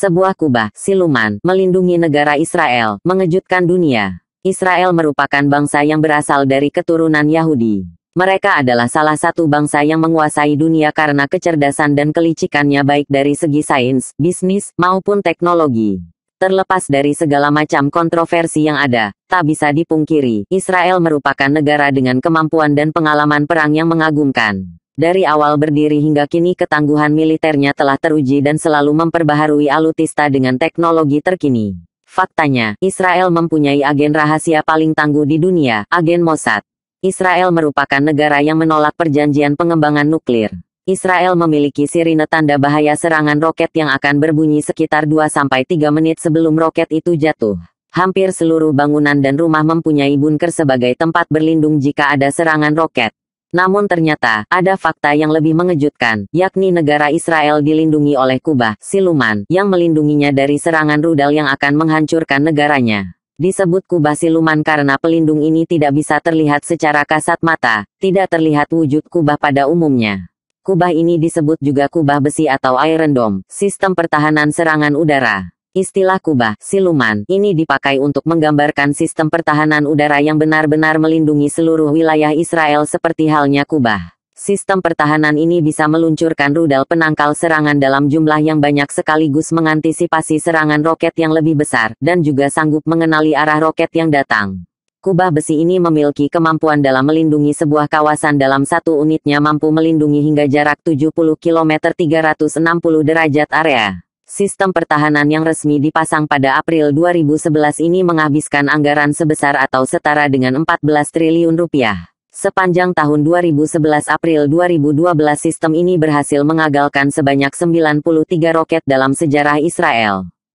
sebuah kubah, siluman, melindungi negara Israel, mengejutkan dunia. Israel merupakan bangsa yang berasal dari keturunan Yahudi. Mereka adalah salah satu bangsa yang menguasai dunia karena kecerdasan dan kelicikannya baik dari segi sains, bisnis, maupun teknologi. Terlepas dari segala macam kontroversi yang ada, tak bisa dipungkiri, Israel merupakan negara dengan kemampuan dan pengalaman perang yang mengagumkan. Dari awal berdiri hingga kini ketangguhan militernya telah teruji dan selalu memperbaharui alutista dengan teknologi terkini. Faktanya, Israel mempunyai agen rahasia paling tangguh di dunia, agen Mossad. Israel merupakan negara yang menolak perjanjian pengembangan nuklir. Israel memiliki sirine tanda bahaya serangan roket yang akan berbunyi sekitar 2-3 menit sebelum roket itu jatuh. Hampir seluruh bangunan dan rumah mempunyai bunker sebagai tempat berlindung jika ada serangan roket. Namun ternyata, ada fakta yang lebih mengejutkan, yakni negara Israel dilindungi oleh kubah, siluman, yang melindunginya dari serangan rudal yang akan menghancurkan negaranya. Disebut kubah siluman karena pelindung ini tidak bisa terlihat secara kasat mata, tidak terlihat wujud kubah pada umumnya. Kubah ini disebut juga kubah besi atau Iron Dome, sistem pertahanan serangan udara. Istilah kubah siluman, ini dipakai untuk menggambarkan sistem pertahanan udara yang benar-benar melindungi seluruh wilayah Israel seperti halnya kubah. Sistem pertahanan ini bisa meluncurkan rudal penangkal serangan dalam jumlah yang banyak sekaligus mengantisipasi serangan roket yang lebih besar, dan juga sanggup mengenali arah roket yang datang. Kubah besi ini memiliki kemampuan dalam melindungi sebuah kawasan dalam satu unitnya mampu melindungi hingga jarak 70 km 360 derajat area. Sistem pertahanan yang resmi dipasang pada April 2011 ini menghabiskan anggaran sebesar atau setara dengan 14 triliun rupiah. Sepanjang tahun 2011 April 2012 sistem ini berhasil mengagalkan sebanyak 93 roket dalam sejarah Israel.